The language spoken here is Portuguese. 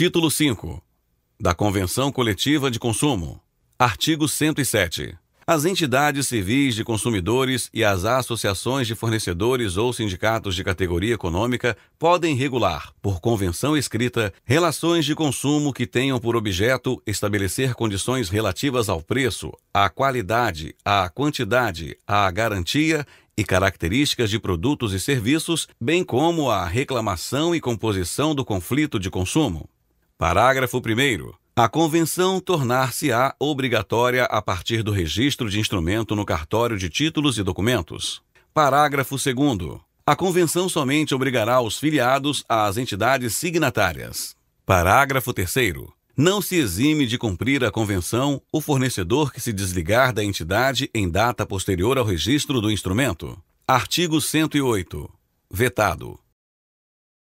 Título 5 da Convenção Coletiva de Consumo. Artigo 107. As entidades civis de consumidores e as associações de fornecedores ou sindicatos de categoria econômica podem regular, por convenção escrita, relações de consumo que tenham por objeto estabelecer condições relativas ao preço, à qualidade, à quantidade, à garantia e características de produtos e serviços, bem como à reclamação e composição do conflito de consumo. Parágrafo 1. A convenção tornar-se-á obrigatória a partir do registro de instrumento no cartório de títulos e documentos. Parágrafo 2. A convenção somente obrigará os filiados às entidades signatárias. Parágrafo 3. Não se exime de cumprir a convenção o fornecedor que se desligar da entidade em data posterior ao registro do instrumento. Artigo 108. Vetado.